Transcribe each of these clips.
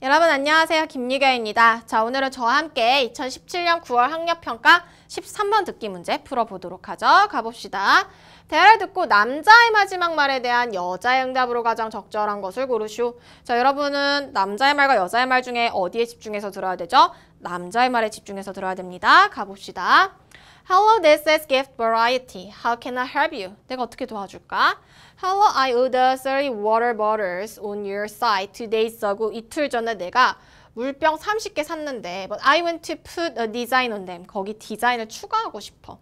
여러분 안녕하세요. 김유경입니다. 자 오늘은 저와 함께 2017년 9월 학력평가 13번 듣기 문제 풀어보도록 하죠. 가봅시다. 대화를 듣고 남자의 마지막 말에 대한 여자의 응답으로 가장 적절한 것을 고르시오. 자 여러분은 남자의 말과 여자의 말 중에 어디에 집중해서 들어야 되죠? 남자의 말에 집중해서 들어야 됩니다. 가봅시다. Hello, this is gift variety. How can I help you? 내가 어떻게 도와줄까? Hello, I ordered three water bottles on your site two days ago. 이틀 전에 내가 물병 30개 샀는데 but I want to put a design on them. 거기 디자인을 추가하고 싶어.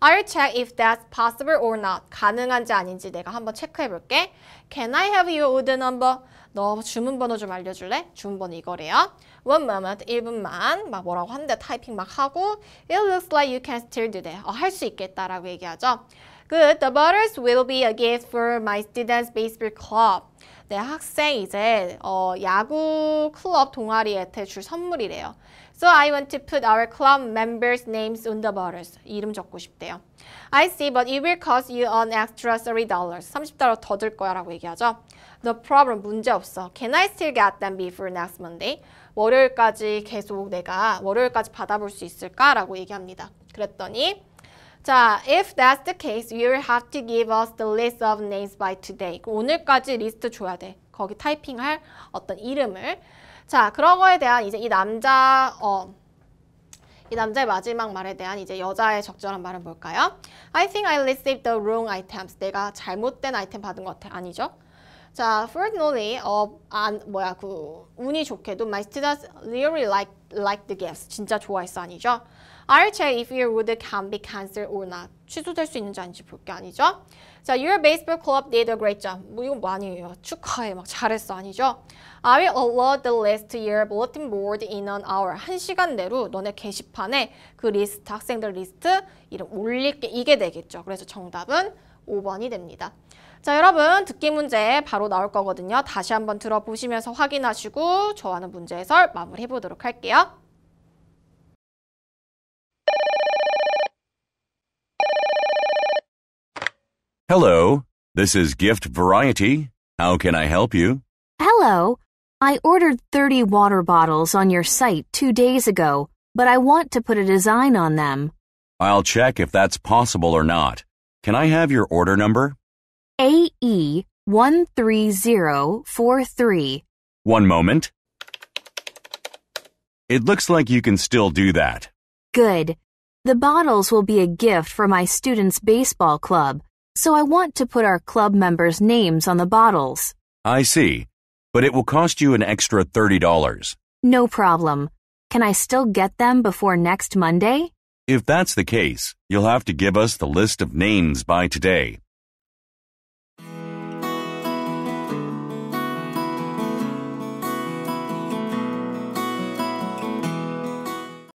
I'll check if that's possible or not. 가능한지 아닌지 내가 한번 체크해 볼게. Can I have your order number? 너 주문번호 좀 알려줄래? 주문번호 이거래요. One moment, 1분만 막 뭐라고 하는데 타이핑 막 하고 It looks like you can still do that. 어, 할수 있겠다라고 얘기하죠. Good. The bottles will be a gift for my students' baseball club. 네, 학생 이제 어, 야구 클럽 동아리한테 줄 선물이래요. So I want to put our club members' names on the bottles. 이름 적고 싶대요. I see, but it will cost you an extra $30. 30달러 더 들 거야 라고 얘기하죠. No problem, 문제없어. Can I still get them before next Monday? 월요일까지 계속 내가 월요일까지 받아볼 수 있을까? 라고 얘기합니다. 그랬더니 자, if that's the case, you l l have to give us the list of names by today. 오늘까지 리스트 줘야 돼. 거기 타이핑할 어떤 이름을. 자, 그런 거에 대한 이제 이 남자, 어, 이 남자의 마지막 말에 대한 이제 여자의 적절한 말은 뭘까요? I think I received the wrong items. 내가 잘못된 아이템 받은 것 같아. 아니죠? 자, fortunately, 어, 안, 뭐야, 그, 운이 좋게도 my students really like, like the gifts. 진짜 좋아했어 아니죠? I'll check if your would can be cancelled or not. 취소될 수 있는지 아닌지 볼게 아니죠? 자, your baseball club did a great job. 뭐 이건 뭐 아니에요. 축하해. 막 잘했어. 아니죠? I will upload the list to your bulletin board in an hour. 한 시간 내로 너네 게시판에 그 리스트, 학생들 리스트 이름 올릴게. 이게 되겠죠. 그래서 정답은 5번이 됩니다. 자, 여러분 듣기 문제 바로 나올 거거든요. 다시 한번 들어보시면서 확인하시고 저와는 문제 해설 마무리해 보도록 할게요. Hello, this is Gift Variety. How can I help you? Hello, I ordered 30 water bottles on your site two days ago, but I want to put a design on them. I'll check if that's possible or not. Can I have your order number? AE13043. One moment. It looks like you can still do that. Good. The bottles will be a gift for my students' baseball club, so I want to put our club members' names on the bottles. I see. But it will cost you an extra $30. No problem. Can I still get them before next Monday? If that's the case, you'll have to give us the list of names by today.